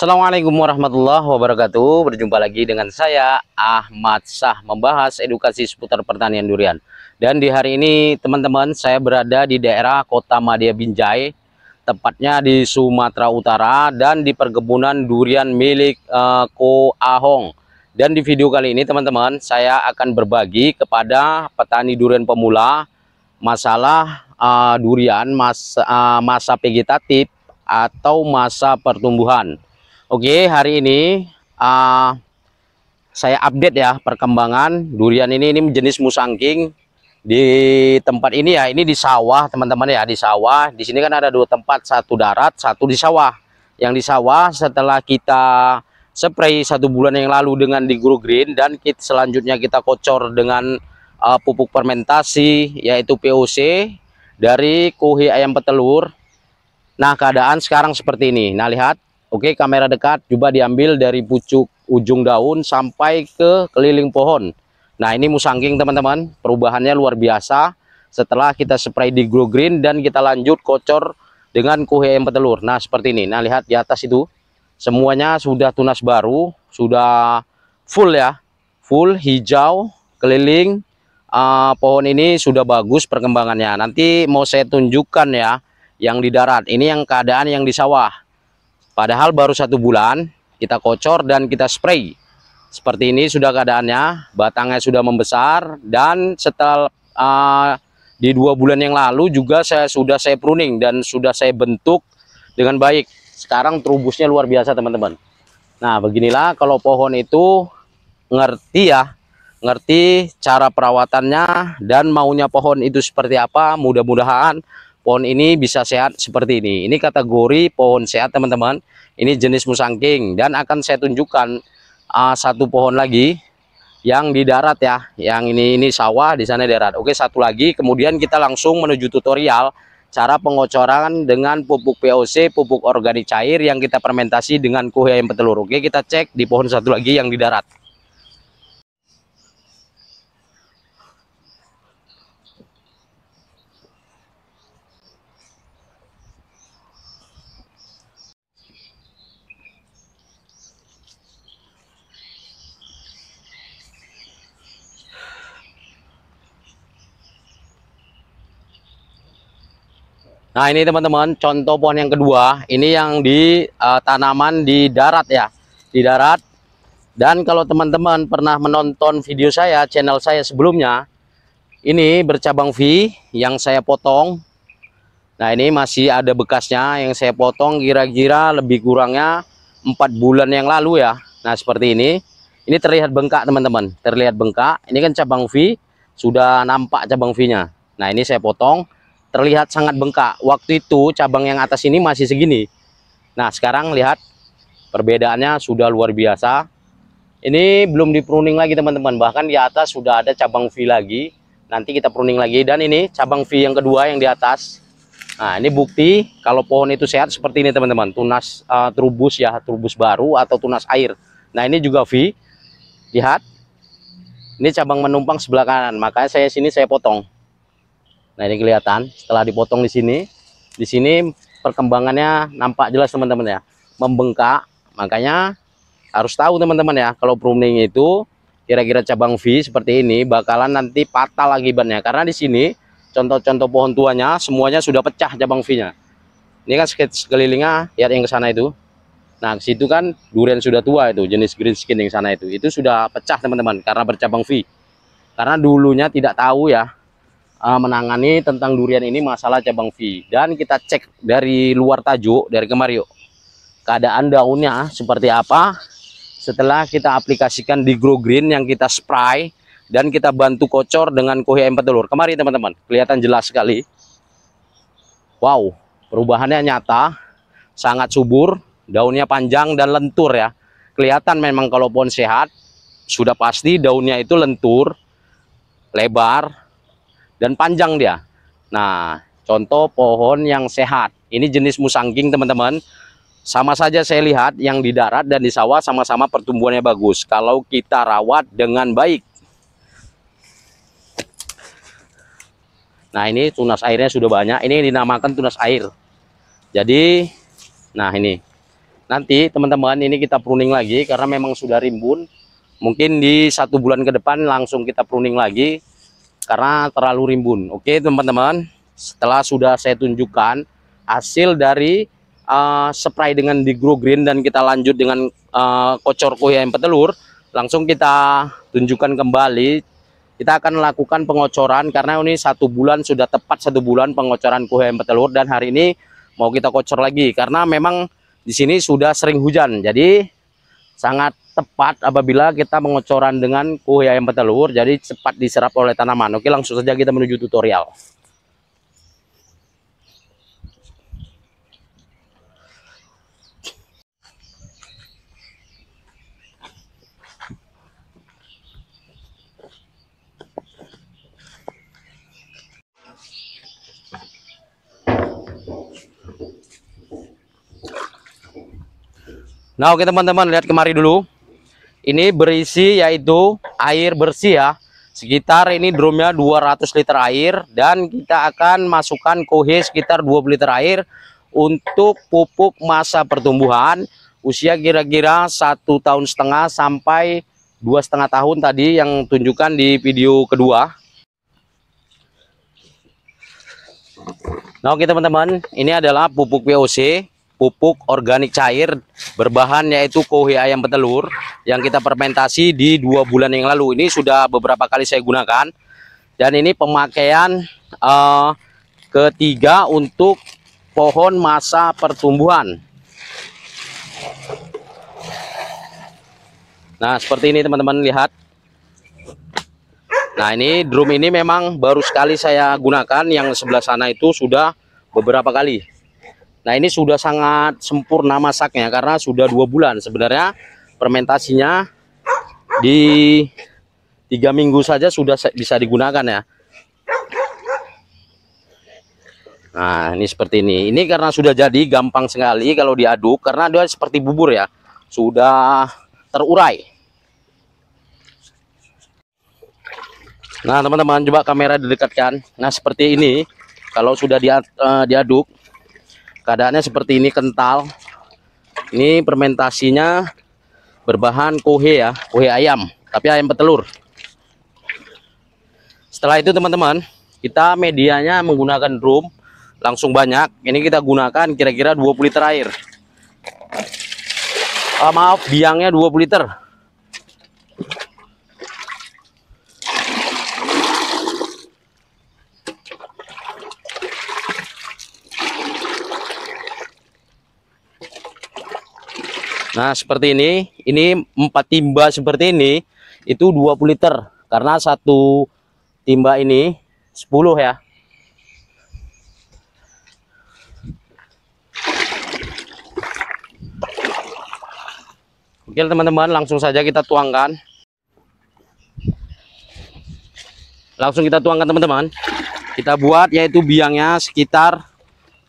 Assalamualaikum warahmatullahi wabarakatuh Berjumpa lagi dengan saya Ahmad Sah Membahas edukasi seputar pertanian durian Dan di hari ini teman-teman Saya berada di daerah kota Madia Binjai Tepatnya di Sumatera Utara Dan di perkebunan durian milik uh, Ko Ahong Dan di video kali ini teman-teman Saya akan berbagi kepada petani durian pemula Masalah uh, durian mas, uh, masa vegetatif atau masa pertumbuhan Oke, okay, hari ini uh, saya update ya perkembangan durian ini ini jenis musangking di tempat ini ya. Ini di sawah, teman-teman ya, di sawah. Di sini kan ada dua tempat, satu darat, satu di sawah. Yang di sawah setelah kita spray satu bulan yang lalu dengan di Guru Green dan kit selanjutnya kita kocor dengan uh, pupuk fermentasi yaitu POC dari kuhi ayam petelur. Nah, keadaan sekarang seperti ini. Nah, lihat Oke, kamera dekat coba diambil dari pucuk ujung daun sampai ke keliling pohon. Nah, ini musangking teman-teman, perubahannya luar biasa. Setelah kita spray di grow green dan kita lanjut kocor dengan kue yang petelur. Nah, seperti ini. Nah, lihat di atas itu semuanya sudah tunas baru, sudah full ya. Full hijau keliling uh, pohon ini sudah bagus perkembangannya. Nanti mau saya tunjukkan ya yang di darat. Ini yang keadaan yang di sawah. Padahal baru satu bulan kita kocor dan kita spray. Seperti ini sudah keadaannya, batangnya sudah membesar dan setelah uh, di dua bulan yang lalu juga saya sudah saya pruning dan sudah saya bentuk dengan baik. Sekarang trubusnya luar biasa teman-teman. Nah beginilah kalau pohon itu ngerti ya, ngerti cara perawatannya dan maunya pohon itu seperti apa mudah-mudahan pohon ini bisa sehat seperti ini. Ini kategori pohon sehat teman-teman. Ini jenis musangking dan akan saya tunjukkan uh, satu pohon lagi yang di darat ya. Yang ini ini sawah di sana darat. Oke satu lagi. Kemudian kita langsung menuju tutorial cara pengocoran dengan pupuk POC, pupuk organik cair yang kita fermentasi dengan kue yang petelur. Oke kita cek di pohon satu lagi yang di darat. Nah ini teman-teman contoh pohon yang kedua ini yang di uh, tanaman di darat ya di darat dan kalau teman-teman pernah menonton video saya channel saya sebelumnya ini bercabang V yang saya potong nah ini masih ada bekasnya yang saya potong kira-kira lebih kurangnya empat bulan yang lalu ya Nah seperti ini ini terlihat bengkak teman-teman terlihat bengkak ini kan cabang V sudah nampak cabang V nya Nah ini saya potong terlihat sangat bengkak. Waktu itu cabang yang atas ini masih segini. Nah, sekarang lihat perbedaannya sudah luar biasa. Ini belum dipruning lagi teman-teman. Bahkan di atas sudah ada cabang V lagi. Nanti kita pruning lagi dan ini cabang V yang kedua yang di atas. Nah, ini bukti kalau pohon itu sehat seperti ini teman-teman. Tunas uh, trubus ya, trubus baru atau tunas air. Nah, ini juga V. Lihat. Ini cabang menumpang sebelah kanan. Makanya saya sini saya potong. Nah ini kelihatan setelah dipotong di sini, di sini perkembangannya nampak jelas teman-teman ya, membengkak. Makanya harus tahu teman-teman ya, kalau pruning itu kira-kira cabang V seperti ini bakalan nanti patah lagi akibatnya karena di sini contoh-contoh pohon tuanya semuanya sudah pecah cabang V-nya. Ini kan sketch kelilingnya lihat yang ke sana itu. Nah, situ kan durian sudah tua itu, jenis green skin yang sana itu. Itu sudah pecah teman-teman karena bercabang V. Karena dulunya tidak tahu ya, Eh, menangani tentang durian ini masalah cabang V dan kita cek dari luar tajuk dari kemarin yuk keadaan daunnya seperti apa setelah kita aplikasikan di grow green yang kita spray dan kita bantu kocor dengan kohi empat telur kemarin teman-teman kelihatan jelas sekali wow perubahannya nyata sangat subur daunnya panjang dan lentur ya kelihatan memang kalau pohon sehat sudah pasti daunnya itu lentur lebar dan panjang dia. Nah, contoh pohon yang sehat. Ini jenis musangking, teman-teman. Sama saja saya lihat yang di darat dan di sawah sama-sama pertumbuhannya bagus. Kalau kita rawat dengan baik. Nah, ini tunas airnya sudah banyak. Ini dinamakan tunas air. Jadi, nah ini. Nanti teman-teman ini kita pruning lagi karena memang sudah rimbun. Mungkin di satu bulan ke depan langsung kita pruning lagi karena terlalu rimbun oke teman-teman setelah sudah saya tunjukkan hasil dari uh, spray dengan di Grow green dan kita lanjut dengan uh, kocor koyam petelur langsung kita tunjukkan kembali kita akan melakukan pengocoran karena ini satu bulan sudah tepat satu bulan pengocoran kuhem petelur dan hari ini mau kita kocor lagi karena memang di sini sudah sering hujan jadi sangat tepat apabila kita mengocoran dengan kuah ayam petelur jadi cepat diserap oleh tanaman oke langsung saja kita menuju tutorial Nah oke teman-teman lihat kemari dulu Ini berisi yaitu air bersih ya Sekitar ini drumnya 200 liter air Dan kita akan masukkan kohe sekitar 20 liter air Untuk pupuk masa pertumbuhan Usia kira-kira satu tahun setengah sampai dua setengah tahun tadi yang tunjukkan di video kedua Nah oke teman-teman ini adalah pupuk POC pupuk organik cair berbahan yaitu kohe ayam petelur yang kita fermentasi di dua bulan yang lalu ini sudah beberapa kali saya gunakan dan ini pemakaian uh, ketiga untuk pohon masa pertumbuhan nah seperti ini teman-teman lihat nah ini drum ini memang baru sekali saya gunakan yang sebelah sana itu sudah beberapa kali Nah ini sudah sangat sempurna masaknya karena sudah dua bulan sebenarnya fermentasinya di tiga minggu saja sudah bisa digunakan ya. Nah ini seperti ini. Ini karena sudah jadi gampang sekali kalau diaduk karena dia seperti bubur ya sudah terurai. Nah teman-teman coba kamera didekatkan. Nah seperti ini kalau sudah eh, diaduk keadaannya seperti ini kental ini fermentasinya berbahan kohe ya kohe ayam tapi ayam petelur setelah itu teman-teman kita medianya menggunakan drum langsung banyak ini kita gunakan kira-kira 20 liter air oh, maaf biangnya 20 liter Nah, seperti ini, ini empat timba seperti ini itu 20 liter karena satu timba ini 10 ya. Oke, teman-teman, langsung saja kita tuangkan. Langsung kita tuangkan, teman-teman. Kita buat yaitu biangnya sekitar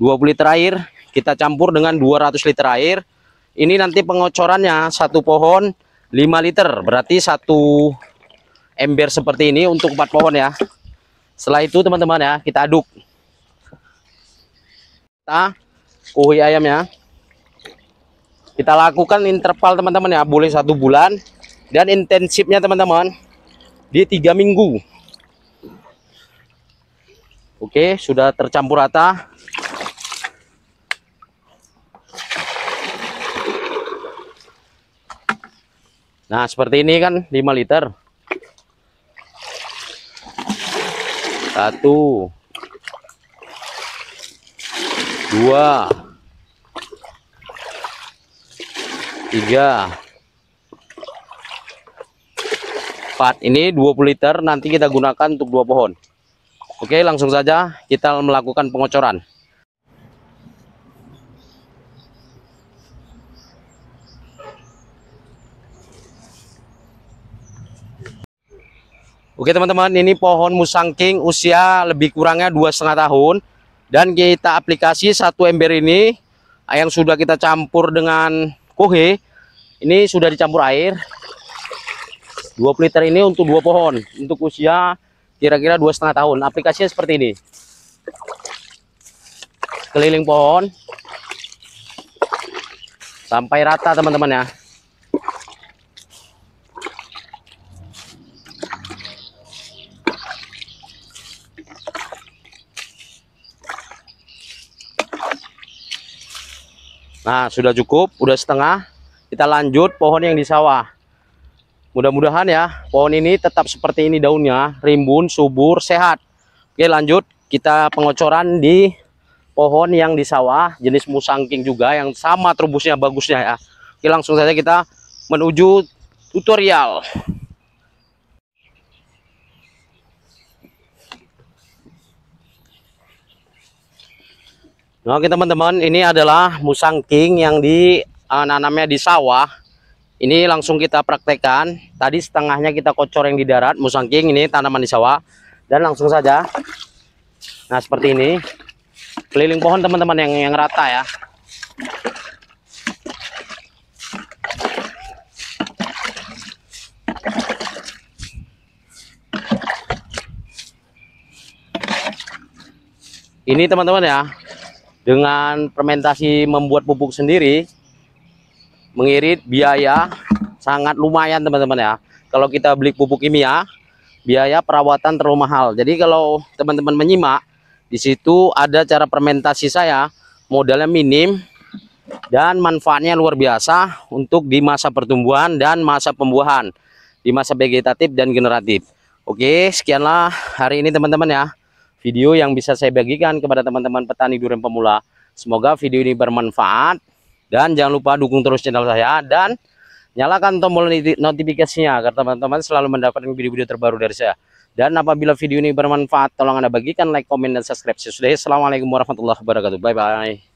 20 liter air, kita campur dengan 200 liter air ini nanti pengocorannya satu pohon 5 liter, berarti satu ember seperti ini untuk empat pohon ya. Setelah itu teman-teman ya, kita aduk. Kita kuhi ayamnya. Kita lakukan interval teman-teman ya, boleh satu bulan dan intensifnya teman-teman di tiga minggu. Oke, sudah tercampur rata. Nah, seperti ini kan 5 liter. Satu. Dua. Tiga. Empat. Ini 20 liter nanti kita gunakan untuk dua pohon. Oke, langsung saja kita melakukan pengocoran. Oke teman-teman ini pohon musangking usia lebih kurangnya dua setengah tahun dan kita aplikasi satu ember ini yang sudah kita campur dengan kohe ini sudah dicampur air 20 liter ini untuk dua pohon untuk usia kira-kira dua setengah tahun aplikasinya seperti ini keliling pohon sampai rata teman-teman ya Nah, sudah cukup, sudah setengah. Kita lanjut pohon yang di sawah. Mudah-mudahan ya, pohon ini tetap seperti ini daunnya, rimbun, subur, sehat. Oke, lanjut kita pengocoran di pohon yang di sawah, jenis musangking juga yang sama terbusnya bagusnya ya. Oke, langsung saja kita menuju tutorial. Nah, Oke teman-teman, ini adalah musang king yang di eh, nanamnya di sawah. Ini langsung kita praktekkan. Tadi setengahnya kita kocor yang di darat, musang king ini tanaman di sawah. Dan langsung saja. Nah, seperti ini. Keliling pohon teman-teman yang yang rata ya. Ini teman-teman ya, dengan fermentasi membuat pupuk sendiri mengirit biaya sangat lumayan teman-teman ya kalau kita beli pupuk kimia biaya perawatan terlalu mahal jadi kalau teman-teman menyimak di situ ada cara fermentasi saya modalnya minim dan manfaatnya luar biasa untuk di masa pertumbuhan dan masa pembuahan di masa vegetatif dan generatif Oke sekianlah hari ini teman-teman ya video yang bisa saya bagikan kepada teman-teman petani durian pemula. Semoga video ini bermanfaat dan jangan lupa dukung terus channel saya dan nyalakan tombol notifikasinya agar teman-teman selalu mendapatkan video-video terbaru dari saya. Dan apabila video ini bermanfaat, tolong Anda bagikan, like, komen, dan subscribe. Saya Assalamualaikum warahmatullahi wabarakatuh. Bye-bye.